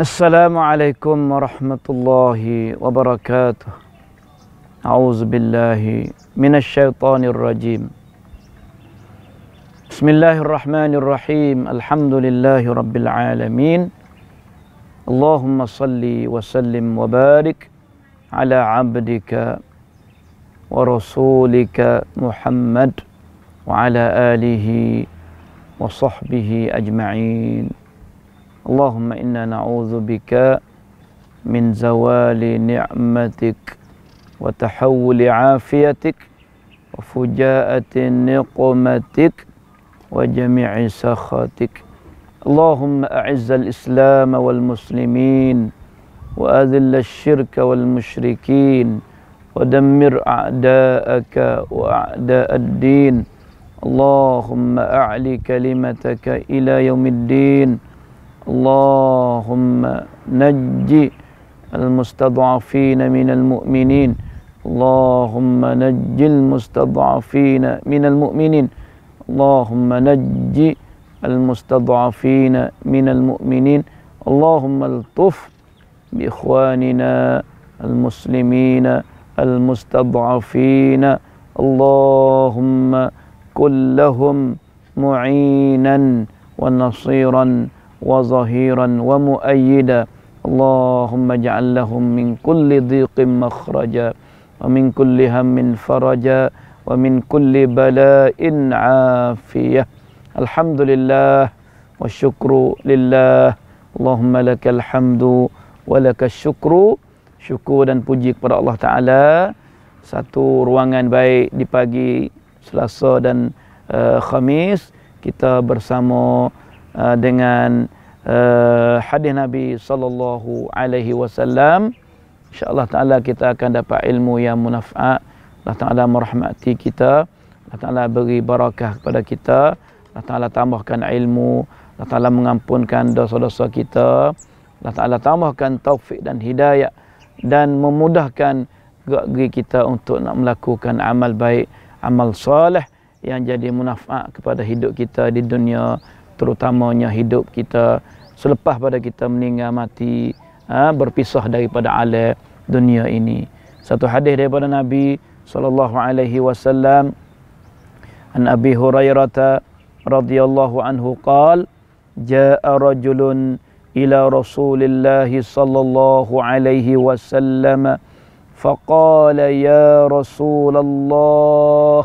السلام عليكم ورحمة الله وبركاته أعوذ بالله من الشيطان الرجيم بسم الله الرحمن الرحيم الحمد لله رب العالمين اللهم صل وسلم وبارك على عبدك ورسولك محمد وعلى آله وصحبه أجمعين اللهم إنا نعوذ بك من زوال نعمتك وتحول عافيتك وفجاءة نقمتك وجميع سخطك اللهم أعز الإسلام والمسلمين وأذل الشرك والمشركين ودمر أعداءك وأعداء الدين اللهم أعلي كلمتك إلى يوم الدين اللهم نج المستضعفين من المؤمنين اللهم نج المستضعفين من المؤمنين اللهم نج المستضعفين من المؤمنين اللهم الطف بإخواننا المسلمين المستضعفين اللهم كن لهم معينا ونصيرا وظهيرا ومؤيدا اللهم اجعل لهم من كل ضيق مخرجا ومن كل هم فرجا ومن كل بلاء عافية الحمد لله والشكر لله اللهم لك الحمد ولك الشكر syukur dan puji kepada Allah Ta'ala satu ruangan baik di pagi Selasa dan uh, Khamis kita bersama uh, Uh, dengan uh, hadis Nabi sallallahu alaihi wasallam insyaallah taala kita akan dapat ilmu yang munafaat Allah taala merahmati kita Allah taala beri barakah kepada kita Allah taala tambahkan ilmu Allah taala mengampunkan dosa-dosa kita Allah taala tambahkan taufik dan hidayah dan memudahkan gerak-gerik kita untuk nak melakukan amal baik amal soleh yang jadi munafaat kepada hidup kita di dunia terutamanya hidup kita selepas pada kita meninggal mati ha, berpisah daripada alam dunia ini satu hadis daripada nabi sallallahu alaihi wasallam an abi hurairah radhiyallahu anhu qal jaa rajulun ila rasulillah sallallahu alaihi wasallam faqala ya rasulallah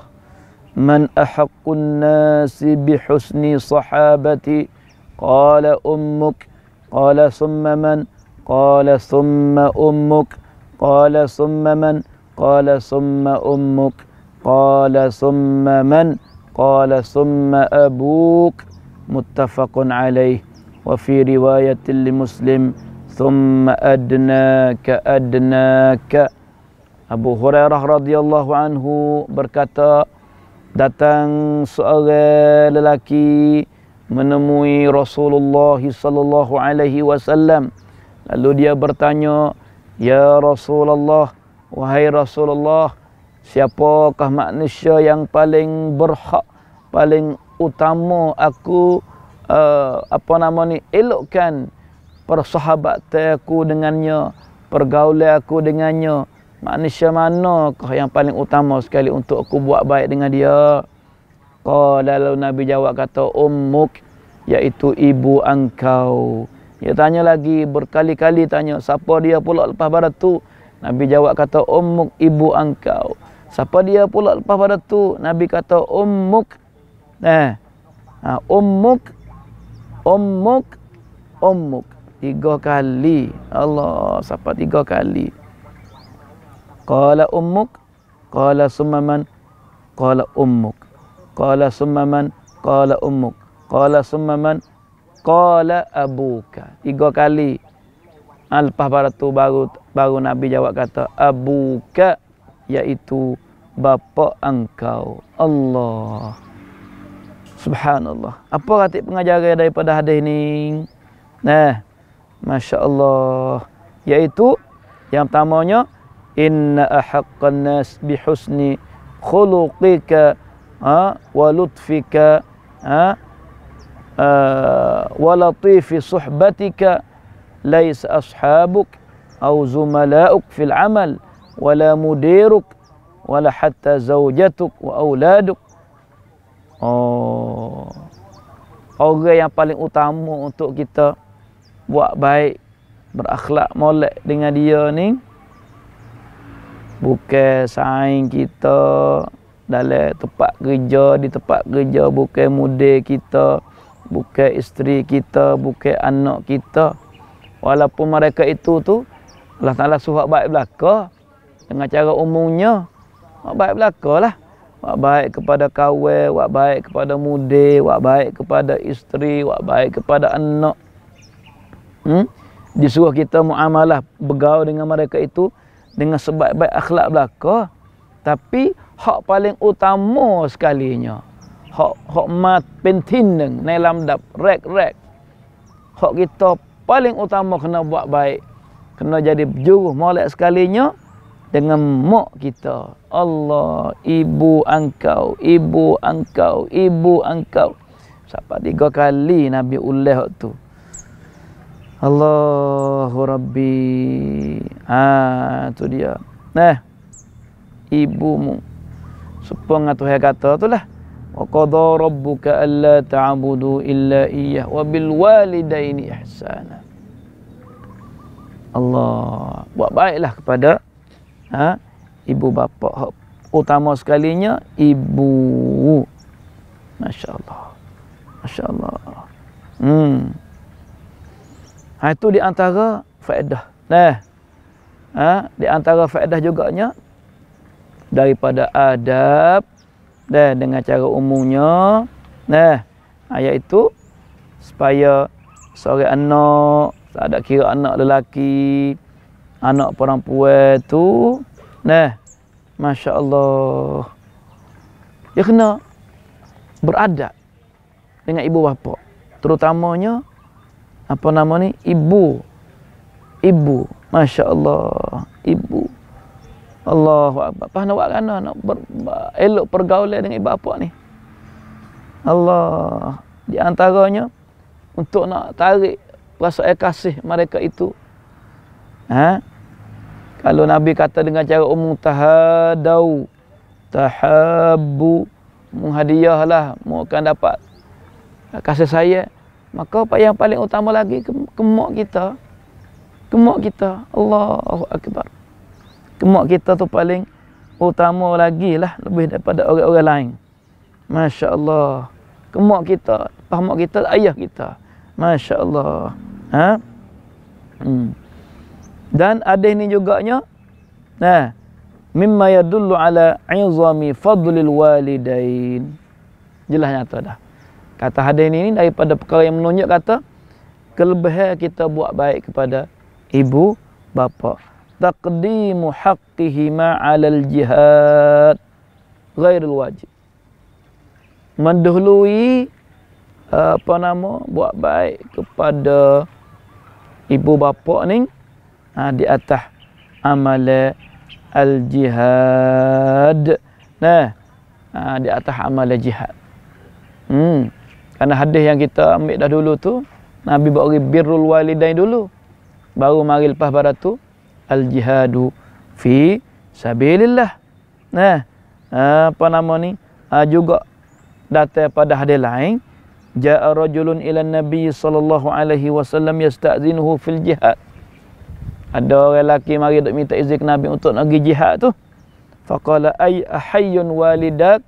من أحق الناس بحسن صحابتي قال أمك قال ثم من قال ثم أمك قال ثم من قال ثم أمك قال ثم من قال ثم أبوك متفق عليه وفي رواية لمسلم ثم أدناك أدناك ابو هريره رضي الله عنه berkata datang seorang lelaki menemui Rasulullah sallallahu alaihi wasallam lalu dia bertanya ya Rasulullah wahai Rasulullah siapakah manusia yang paling berhak paling utama aku uh, apa nama ni elokkan aku dengannya pergaulan aku dengannya manusia manakah yang paling utama sekali untuk aku buat baik dengan dia? Qala lalu Nabi jawab kata ummuk iaitu ibu engkau. Dia tanya lagi berkali-kali tanya siapa dia pula lepas barat tu? Nabi jawab kata ummuk ibu engkau. Siapa dia pula lepas barat tu? Nabi kata ummuk. Nah. Eh, ha, ummuk ummuk ummuk tiga kali. Allah, siapa tiga kali? Qala ummuk Qala summa man Qala ummuk Qala summa man Qala ummuk Qala summa man Qala abuka Tiga kali ha, Lepas pada tu baru, baru Nabi jawab kata Abuka Iaitu bapa engkau Allah Subhanallah Apa katik pengajaran daripada hadis ni Nah Masya Allah Iaitu Yang pertamanya Iaitu inna ahaqqan nas bihusni khuluqika ha, wa lutfika ha, ha, wa latifi suhbatika lais ashabuk au zumalauk fil amal wala mudiruk wala hatta zaujatuk wa auladuk oh orang yang paling utama untuk kita buat baik berakhlak molek dengan dia ni bukan saing kita dalam tempat kerja di tempat kerja bukan muda kita bukan isteri kita bukan anak kita walaupun mereka itu tu Allah Taala suka baik belaka dengan cara umumnya wak baik belakalah wak baik kepada kawan wak baik kepada muda wak baik kepada isteri wak baik kepada anak hmm disuruh kita muamalah bergaul dengan mereka itu dengan sebaik-baik akhlak belaka tapi hak paling utama sekalinya hak hak mat pentinden dalam dap rek rek hak kita paling utama kena buat baik kena jadi juru molek sekalinya dengan mak kita Allah ibu engkau ibu engkau ibu engkau sampai tiga kali nabi ulah tu Allahu Rabbi. Ah, tu dia. Nah. Eh, ibumu. Supong atuh yang kata tu lah. Wa qadha rabbuka alla ta'budu illa iyyah wa bil walidaini ihsana. Allah. Buat baiklah kepada ha, ibu bapa. Utama sekalinya ibu. Masya-Allah. Masya-Allah. Hmm. Ha, itu di antara faedah. Nah, ha, di antara faedah juganya daripada adab dan dengan cara umumnya nah ayat ha, itu supaya seorang anak tak ada kira anak lelaki anak perempuan tu nah masya-Allah dia kena beradab dengan ibu bapa terutamanya apa nama ni ibu ibu Masya Allah ibu Allah Akbar pahna buat kena nak ber, elok pergaulan dengan ibu apa ni Allah di antaranya untuk nak tarik rasa kasih mereka itu ha kalau Nabi kata dengan cara umum tahadau tahabu menghadiahlah mu akan dapat kasih sayang maka apa yang paling utama lagi kemak kita kemak kita Allahu akbar kemak kita tu paling utama lagi lah lebih daripada orang-orang lain masya-Allah kemak kita paham kita ayah kita masya-Allah ha hmm. dan ada ini juganya nah ha? mimma yadullu ala 'izami fadlil walidain jelas nyata dah Kata hadis ini ini daripada perkara yang menunjuk kata kelebihan kita buat baik kepada ibu bapa. Taqdimu haqqihi al jihad ghairul wajib. Mendahului eh, apa nama buat baik kepada ibu bapa ni ha, di atas amal al jihad. Nah, ha, di atas amal jihad. Hmm. Karena hadis yang kita ambil dah dulu tu, Nabi buat pergi birrul walidain dulu. Baru mari lepas pada tu, al-jihadu fi sabilillah. Nah, apa nama ni? Ah, juga datang pada hadis lain, ja'a rajulun ila nabi sallallahu alaihi wasallam yasta'zinuhu fil jihad. Ada orang lelaki mari duk minta izin ke Nabi untuk nak pergi jihad tu. Faqala ay ahayyun walidak?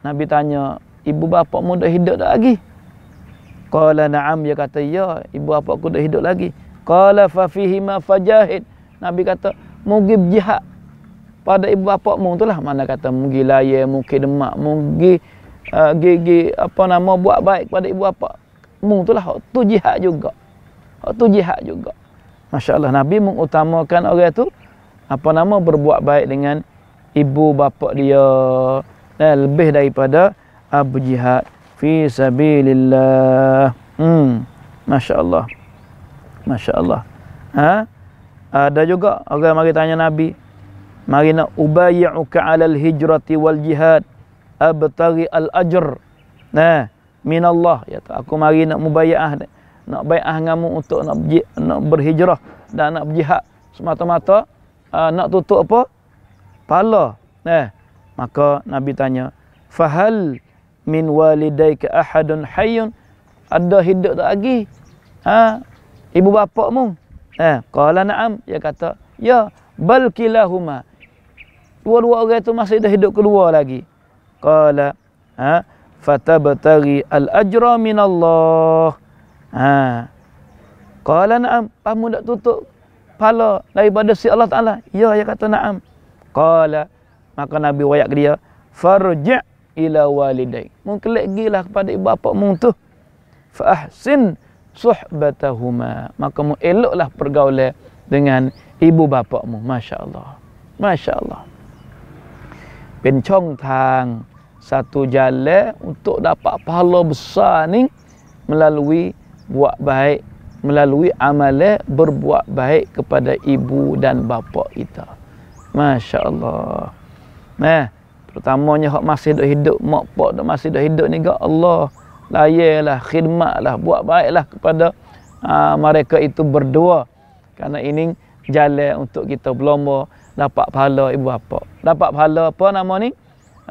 Nabi tanya, ibu bapa mu dah hidup dah lagi. Qala na'am dia kata ya, ibu bapa aku dah hidup lagi. Qala fa fihi ma fajahid. Nabi kata, mugi jihad pada ibu bapa mu itulah mana kata mugi laye mugi demak mugi uh, gigi apa nama buat baik pada ibu bapa mu itulah tu lah. jihad juga tu jihad juga Masya Allah, nabi mengutamakan orang itu apa nama berbuat baik dengan ibu bapa dia dan lebih daripada abu jihad fi sabilillah. Hmm. Masya-Allah. Masya-Allah. Ha? Ada juga orang mari tanya Nabi. Mari nak ubayyuka alal hijrati wal jihad abtari al ajr. Nah, min Allah ya tu. Aku mari nak mubayyah nak bayah kamu untuk nak nak berhijrah dan nak berjihad semata-mata uh, nak tutup apa? Pala. Nah, maka Nabi tanya, "Fahal min walidayka ahadun hayyun ada hidup tak lagi ha ibu bapa bapakmu ha qala na'am ya kata ya bal dua-dua orang itu masih ada hidup keluar lagi qala ha fatabtaghi al ajra min Allah ha qala na'am kamu nak tutup pala daripada si Allah Taala ya dia kata na'am qala maka nabi wayak dia farji' ila walidai. lagi lah kepada ibu bapa mu tu. Fa ahsin suhbatahuma. Maka mu eloklah pergaulan dengan ibu bapa mu. Masya-Allah. Masya-Allah. Pencong tang satu jalan untuk dapat pahala besar ni melalui buat baik melalui amalnya berbuat baik kepada ibu dan bapa kita. Masya-Allah. Nah, Terutamanya hak masih duk hidup, mak pak duk masih duk hidup ni gak Allah layalah, khidmatlah, buat baiklah kepada aa, ah, mereka itu berdua. Karena ini jalan untuk kita berlomba dapat pahala ibu bapa. Dapat pahala apa nama ni?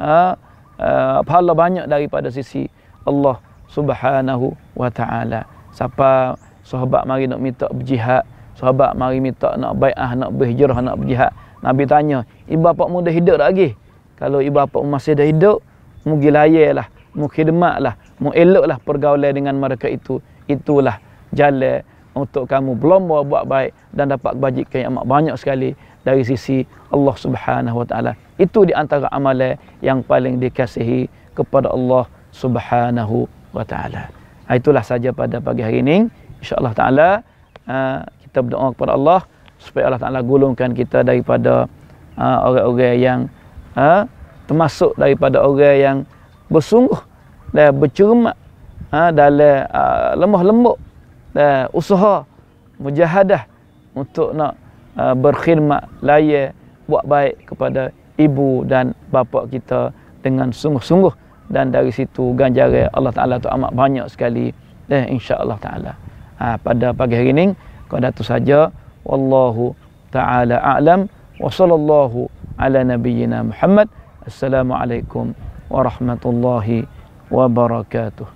Aa, ah, aa, ah, pahala banyak daripada sisi Allah Subhanahu wa taala. Siapa sahabat mari nak minta berjihad, sahabat mari minta nak baiah, nak berhijrah, nak berjihad. Nabi tanya, ibu bapa muda hidup lagi? kalau ibu bapa umat saya dah hidup, mugi layelah, mugi khidmatlah, mugi eloklah pergaulan dengan mereka itu. Itulah jalan untuk kamu berlomba buat baik dan dapat kebajikan yang amat banyak sekali dari sisi Allah Subhanahu Wa Taala. Itu di antara amalan yang paling dikasihi kepada Allah Subhanahu Wa Taala. Ah, itulah saja pada pagi hari ini. InsyaAllah Ta'ala ah, kita berdoa kepada Allah supaya Allah Ta'ala gulungkan kita daripada ah, orang-orang yang ha, termasuk daripada orang yang bersungguh dan bercermat ha, dalam uh, lemah lembut dan usaha mujahadah untuk nak uh, berkhidmat layak buat baik kepada ibu dan bapa kita dengan sungguh-sungguh dan dari situ ganjaran Allah Taala tu amat banyak sekali dan insya-Allah taala. Ha, pada pagi hari ini kau datu saja wallahu taala a'lam wa sallallahu ala nabiyyina Muhammad. Assalamualaikum warahmatullahi wabarakatuh.